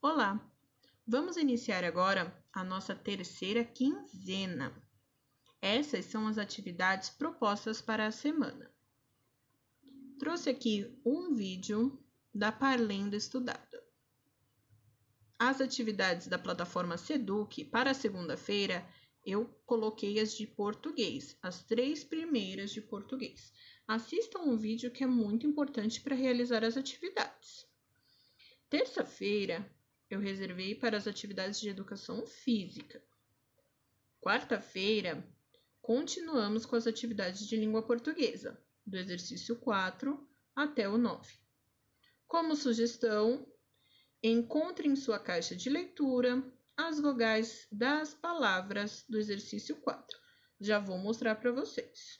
Olá! Vamos iniciar agora a nossa terceira quinzena. Essas são as atividades propostas para a semana. Trouxe aqui um vídeo da Parlenda Estudada. As atividades da plataforma Seduc para segunda-feira eu coloquei as de português, as três primeiras de português. Assistam um vídeo que é muito importante para realizar as atividades. Terça-feira eu reservei para as atividades de educação física. Quarta-feira, continuamos com as atividades de língua portuguesa, do exercício 4 até o 9. Como sugestão, encontre em sua caixa de leitura as vogais das palavras do exercício 4. Já vou mostrar para vocês.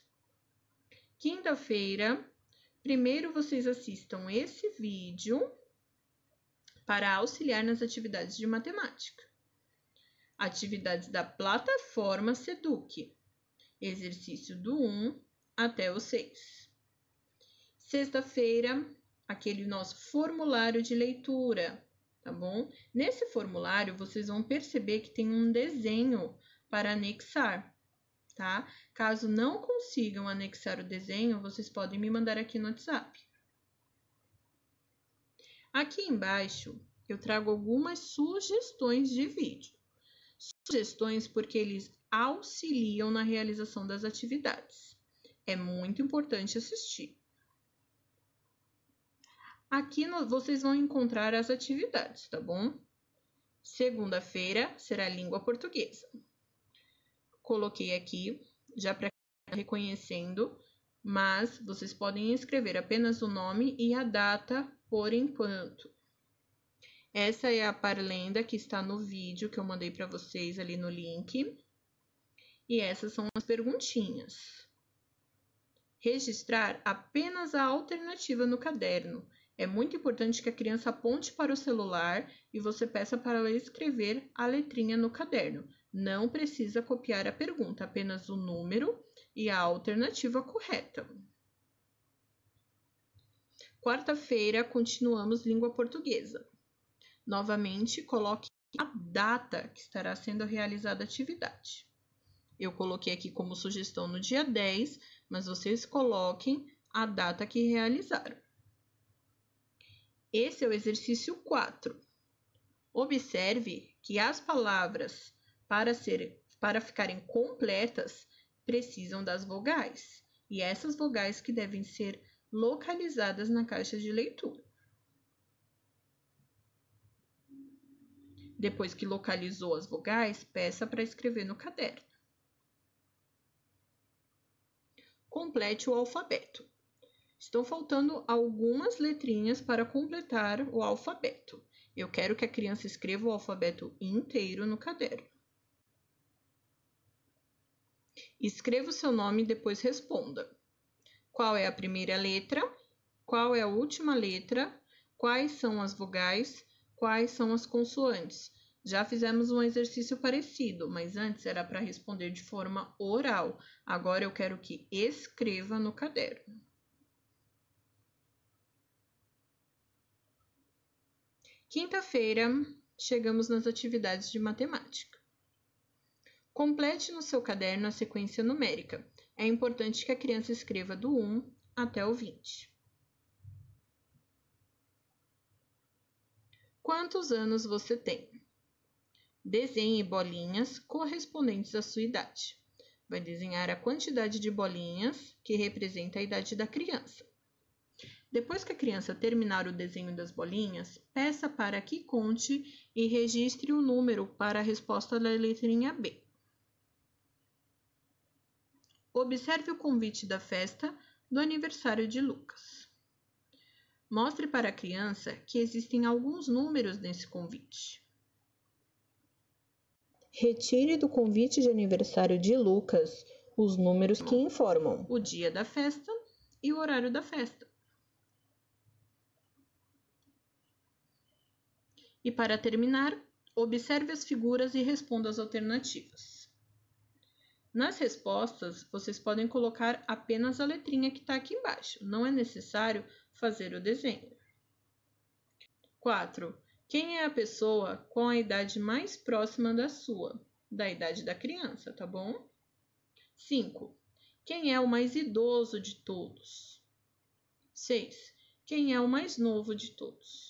Quinta-feira, primeiro vocês assistam esse vídeo para auxiliar nas atividades de matemática. Atividades da plataforma SEDUC, exercício do 1 até o 6. Sexta-feira, aquele nosso formulário de leitura, tá bom? Nesse formulário, vocês vão perceber que tem um desenho para anexar, tá? Caso não consigam anexar o desenho, vocês podem me mandar aqui no WhatsApp. Aqui embaixo eu trago algumas sugestões de vídeo. Sugestões porque eles auxiliam na realização das atividades. É muito importante assistir. Aqui vocês vão encontrar as atividades, tá bom? Segunda-feira será língua portuguesa. Coloquei aqui, já para reconhecendo, mas vocês podem escrever apenas o nome e a data por enquanto. Essa é a parlenda que está no vídeo que eu mandei para vocês ali no link. E essas são as perguntinhas. Registrar apenas a alternativa no caderno. É muito importante que a criança aponte para o celular e você peça para ela escrever a letrinha no caderno. Não precisa copiar a pergunta, apenas o número e a alternativa correta. Quarta-feira, continuamos língua portuguesa. Novamente, coloque a data que estará sendo realizada a atividade. Eu coloquei aqui como sugestão no dia 10, mas vocês coloquem a data que realizaram. Esse é o exercício 4. Observe que as palavras para, ser, para ficarem completas precisam das vogais. E essas vogais que devem ser localizadas na caixa de leitura. Depois que localizou as vogais, peça para escrever no caderno. Complete o alfabeto. Estão faltando algumas letrinhas para completar o alfabeto. Eu quero que a criança escreva o alfabeto inteiro no caderno. Escreva o seu nome e depois responda qual é a primeira letra, qual é a última letra, quais são as vogais, quais são as consoantes. Já fizemos um exercício parecido, mas antes era para responder de forma oral. Agora eu quero que escreva no caderno. Quinta-feira, chegamos nas atividades de matemática. Complete no seu caderno a sequência numérica. É importante que a criança escreva do 1 até o 20. Quantos anos você tem? Desenhe bolinhas correspondentes à sua idade. Vai desenhar a quantidade de bolinhas que representa a idade da criança. Depois que a criança terminar o desenho das bolinhas, peça para que conte e registre o número para a resposta da letrinha B. Observe o convite da festa do aniversário de Lucas. Mostre para a criança que existem alguns números nesse convite. Retire do convite de aniversário de Lucas os números que informam o dia da festa e o horário da festa. E para terminar, observe as figuras e responda as alternativas. Nas respostas, vocês podem colocar apenas a letrinha que está aqui embaixo. Não é necessário fazer o desenho. 4. Quem é a pessoa com a idade mais próxima da sua? Da idade da criança, tá bom? 5. Quem é o mais idoso de todos? 6. Quem é o mais novo de todos?